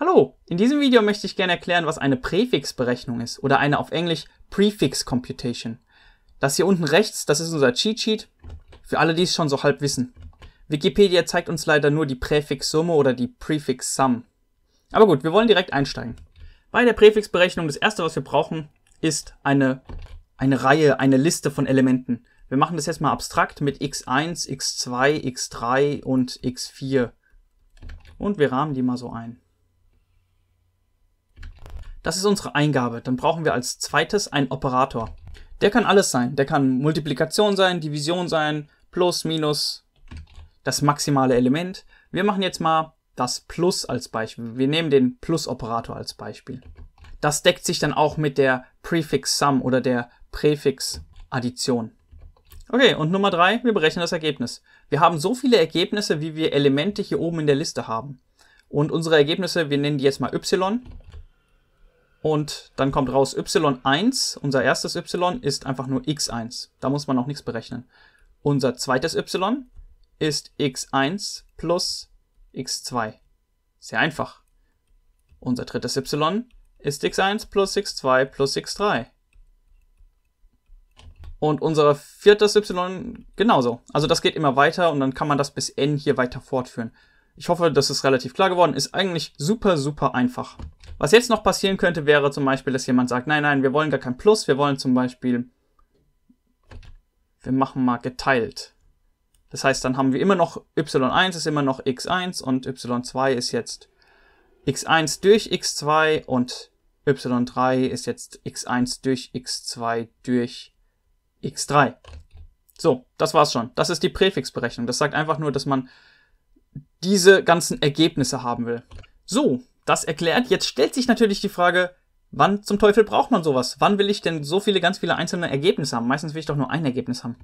Hallo, in diesem Video möchte ich gerne erklären, was eine Präfixberechnung ist oder eine auf Englisch Prefix Computation. Das hier unten rechts, das ist unser Cheat Sheet, für alle, die es schon so halb wissen. Wikipedia zeigt uns leider nur die Präfixsumme oder die Prefix Sum. Aber gut, wir wollen direkt einsteigen. Bei der Präfixberechnung, das erste, was wir brauchen, ist eine, eine Reihe, eine Liste von Elementen. Wir machen das jetzt mal abstrakt mit x1, x2, x3 und x4. Und wir rahmen die mal so ein. Das ist unsere Eingabe. Dann brauchen wir als zweites einen Operator. Der kann alles sein. Der kann Multiplikation sein, Division sein, Plus, Minus, das maximale Element. Wir machen jetzt mal das Plus als Beispiel. Wir nehmen den Plus-Operator als Beispiel. Das deckt sich dann auch mit der Prefix-Sum oder der Präfix-Addition. Okay, und Nummer drei, wir berechnen das Ergebnis. Wir haben so viele Ergebnisse, wie wir Elemente hier oben in der Liste haben. Und unsere Ergebnisse, wir nennen die jetzt mal y. Und dann kommt raus y1, unser erstes y ist einfach nur x1. Da muss man auch nichts berechnen. Unser zweites y ist x1 plus x2. Sehr einfach. Unser drittes y ist x1 plus x2 plus x3. Und unser viertes y genauso. Also das geht immer weiter und dann kann man das bis n hier weiter fortführen. Ich hoffe, das ist relativ klar geworden. Ist eigentlich super, super einfach. Was jetzt noch passieren könnte, wäre zum Beispiel, dass jemand sagt, nein, nein, wir wollen gar kein Plus. Wir wollen zum Beispiel, wir machen mal geteilt. Das heißt, dann haben wir immer noch y1 ist immer noch x1 und y2 ist jetzt x1 durch x2 und y3 ist jetzt x1 durch x2 durch x3. So, das war's schon. Das ist die Präfixberechnung. Das sagt einfach nur, dass man diese ganzen Ergebnisse haben will. So, das erklärt. Jetzt stellt sich natürlich die Frage, wann zum Teufel braucht man sowas? Wann will ich denn so viele, ganz viele einzelne Ergebnisse haben? Meistens will ich doch nur ein Ergebnis haben.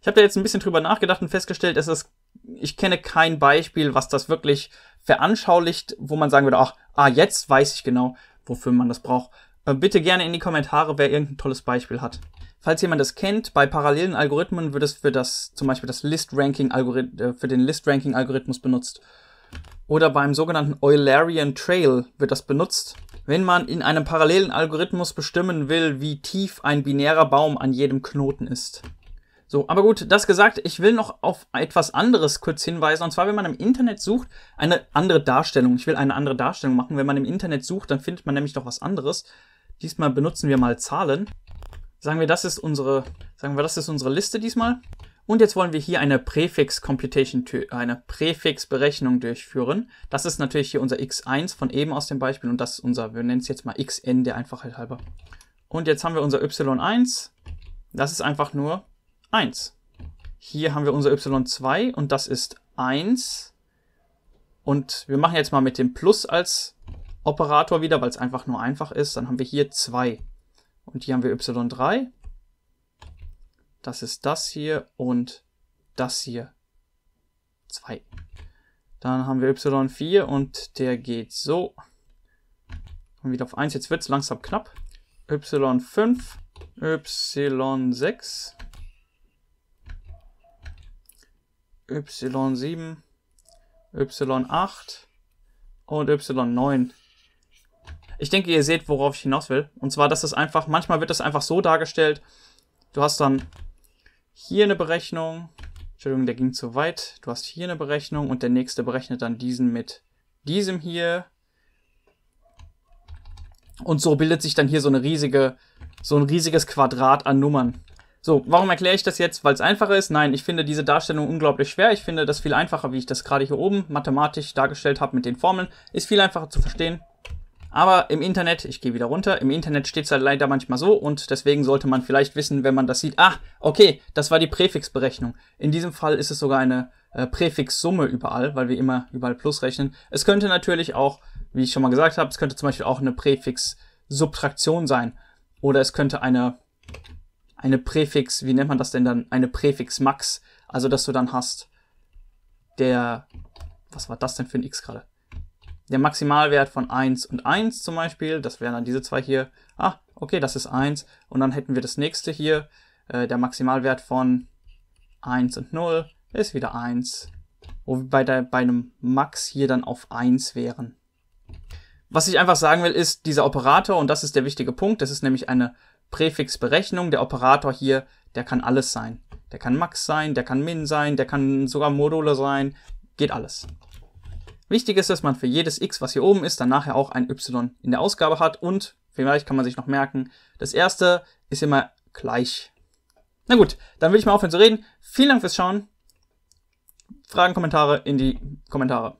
Ich habe da jetzt ein bisschen drüber nachgedacht und festgestellt, dass es, ich kenne kein Beispiel, was das wirklich veranschaulicht, wo man sagen würde, ach, ah, jetzt weiß ich genau, wofür man das braucht. Äh, bitte gerne in die Kommentare, wer irgendein tolles Beispiel hat falls jemand das kennt, bei parallelen Algorithmen wird es für das, zum Beispiel das List-Ranking-Algorithmus, äh, für den List-Ranking-Algorithmus benutzt. Oder beim sogenannten Eulerian Trail wird das benutzt. Wenn man in einem parallelen Algorithmus bestimmen will, wie tief ein binärer Baum an jedem Knoten ist. So, aber gut, das gesagt, ich will noch auf etwas anderes kurz hinweisen. Und zwar, wenn man im Internet sucht, eine andere Darstellung. Ich will eine andere Darstellung machen. Wenn man im Internet sucht, dann findet man nämlich doch was anderes. Diesmal benutzen wir mal Zahlen. Sagen wir, das ist unsere, sagen wir, das ist unsere Liste diesmal. Und jetzt wollen wir hier eine Präfix Computation, eine Präfixberechnung durchführen. Das ist natürlich hier unser x1 von eben aus dem Beispiel und das ist unser, wir nennen es jetzt mal xn der Einfachheit halber. Und jetzt haben wir unser y1. Das ist einfach nur 1. Hier haben wir unser y2 und das ist 1. Und wir machen jetzt mal mit dem Plus als Operator wieder, weil es einfach nur einfach ist. Dann haben wir hier 2. Und hier haben wir y3. Das ist das hier und das hier. 2. Dann haben wir y4 und der geht so. Und wieder auf 1. Jetzt wird es langsam knapp. y5, y6, y7, y8 und y9 ich denke, ihr seht, worauf ich hinaus will. Und zwar, dass das einfach, manchmal wird das einfach so dargestellt, du hast dann hier eine Berechnung, Entschuldigung, der ging zu weit, du hast hier eine Berechnung und der nächste berechnet dann diesen mit diesem hier. Und so bildet sich dann hier so eine riesige, so ein riesiges Quadrat an Nummern. So, warum erkläre ich das jetzt? Weil es einfacher ist? Nein, ich finde diese Darstellung unglaublich schwer. Ich finde das viel einfacher, wie ich das gerade hier oben mathematisch dargestellt habe mit den Formeln. Ist viel einfacher zu verstehen. Aber im Internet, ich gehe wieder runter, im Internet steht es halt leider manchmal so und deswegen sollte man vielleicht wissen, wenn man das sieht, ah, okay, das war die Präfixberechnung. In diesem Fall ist es sogar eine äh, Präfixsumme überall, weil wir immer überall Plus rechnen. Es könnte natürlich auch, wie ich schon mal gesagt habe, es könnte zum Beispiel auch eine Präfixsubtraktion sein. Oder es könnte eine, eine Präfix, wie nennt man das denn dann? Eine Präfixmax. Also, dass du dann hast, der, was war das denn für ein X gerade? der Maximalwert von 1 und 1 zum Beispiel, das wären dann diese zwei hier. Ah, okay, das ist 1. Und dann hätten wir das nächste hier, äh, der Maximalwert von 1 und 0 ist wieder 1. Wo wir bei, der, bei einem Max hier dann auf 1 wären. Was ich einfach sagen will, ist dieser Operator, und das ist der wichtige Punkt, das ist nämlich eine Präfixberechnung. Der Operator hier, der kann alles sein. Der kann Max sein, der kann Min sein, der kann sogar Module sein, geht alles. Wichtig ist, dass man für jedes x, was hier oben ist, dann nachher auch ein y in der Ausgabe hat und vielleicht kann man sich noch merken, das erste ist immer gleich. Na gut, dann will ich mal aufhören zu reden. Vielen Dank fürs Schauen. Fragen, Kommentare in die Kommentare.